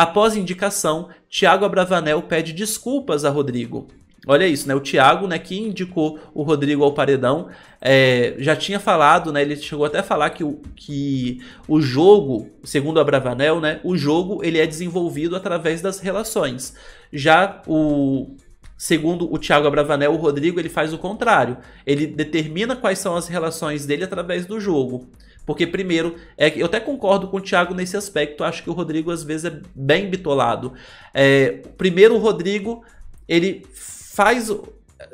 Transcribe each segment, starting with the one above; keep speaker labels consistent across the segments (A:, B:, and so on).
A: Após indicação, Tiago Abravanel pede desculpas a Rodrigo. Olha isso, né? O Thiago, né, que indicou o Rodrigo ao paredão, é, já tinha falado, né? Ele chegou até a falar que o, que o jogo, segundo a Bravanel, né? O jogo ele é desenvolvido através das relações. Já o segundo o Thiago Abravanel, o Rodrigo ele faz o contrário. Ele determina quais são as relações dele através do jogo. Porque, primeiro, é que eu até concordo com o Thiago nesse aspecto, acho que o Rodrigo às vezes é bem bitolado. É, primeiro, o Rodrigo, ele faz.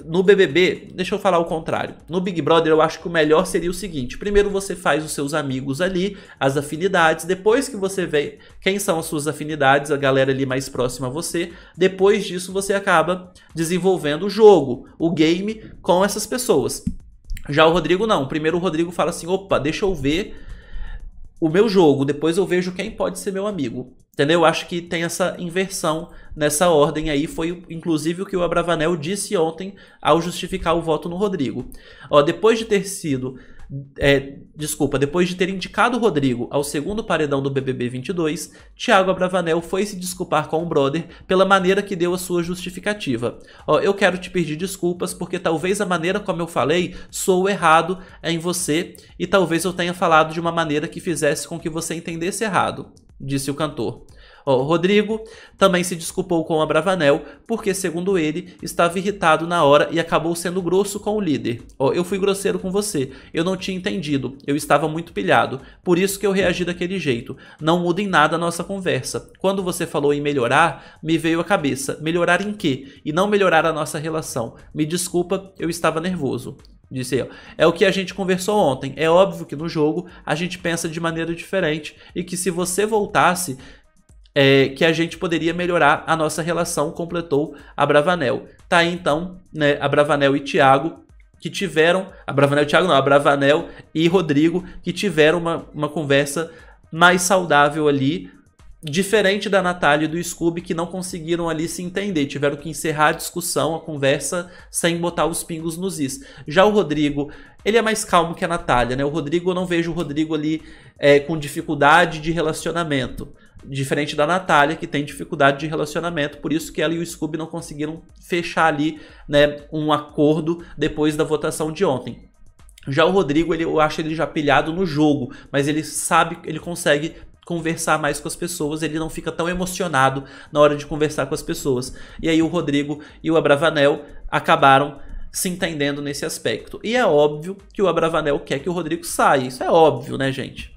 A: No BBB, deixa eu falar o contrário. No Big Brother, eu acho que o melhor seria o seguinte: primeiro você faz os seus amigos ali, as afinidades. Depois que você vê quem são as suas afinidades, a galera ali mais próxima a você. Depois disso, você acaba desenvolvendo o jogo, o game com essas pessoas. Já o Rodrigo não. Primeiro o Rodrigo fala assim: opa, deixa eu ver o meu jogo, depois eu vejo quem pode ser meu amigo. Entendeu? Eu acho que tem essa inversão nessa ordem aí. Foi inclusive o que o Abravanel disse ontem ao justificar o voto no Rodrigo. Ó, depois de ter sido é, desculpa, depois de ter indicado o Rodrigo ao segundo paredão do BBB 22, Tiago Abravanel foi se desculpar com o brother pela maneira que deu a sua justificativa. Ó, eu quero te pedir desculpas porque talvez a maneira como eu falei sou errado em você e talvez eu tenha falado de uma maneira que fizesse com que você entendesse errado, disse o cantor. Ó, Rodrigo também se desculpou com a Bravanel, porque, segundo ele, estava irritado na hora e acabou sendo grosso com o líder. Ó, eu fui grosseiro com você, eu não tinha entendido, eu estava muito pilhado, por isso que eu reagi daquele jeito. Não muda em nada a nossa conversa. Quando você falou em melhorar, me veio à cabeça, melhorar em quê? E não melhorar a nossa relação. Me desculpa, eu estava nervoso. Disse eu. É o que a gente conversou ontem. É óbvio que no jogo a gente pensa de maneira diferente e que se você voltasse, é, que a gente poderia melhorar a nossa relação, completou a Bravanel. Tá aí então, né, a Bravanel e Tiago que tiveram, a Bravanel e Tiago não, a Bravanel e Rodrigo, que tiveram uma, uma conversa mais saudável ali, diferente da Natália e do Scooby, que não conseguiram ali se entender, tiveram que encerrar a discussão, a conversa, sem botar os pingos nos is. Já o Rodrigo, ele é mais calmo que a Natália, né? O Rodrigo, eu não vejo o Rodrigo ali é, com dificuldade de relacionamento. Diferente da Natália, que tem dificuldade de relacionamento, por isso que ela e o Scooby não conseguiram fechar ali né, um acordo depois da votação de ontem. Já o Rodrigo, ele, eu acho ele já pilhado no jogo, mas ele sabe, ele consegue conversar mais com as pessoas, ele não fica tão emocionado na hora de conversar com as pessoas. E aí o Rodrigo e o Abravanel acabaram se entendendo nesse aspecto. E é óbvio que o Abravanel quer que o Rodrigo saia, isso é óbvio, né, gente?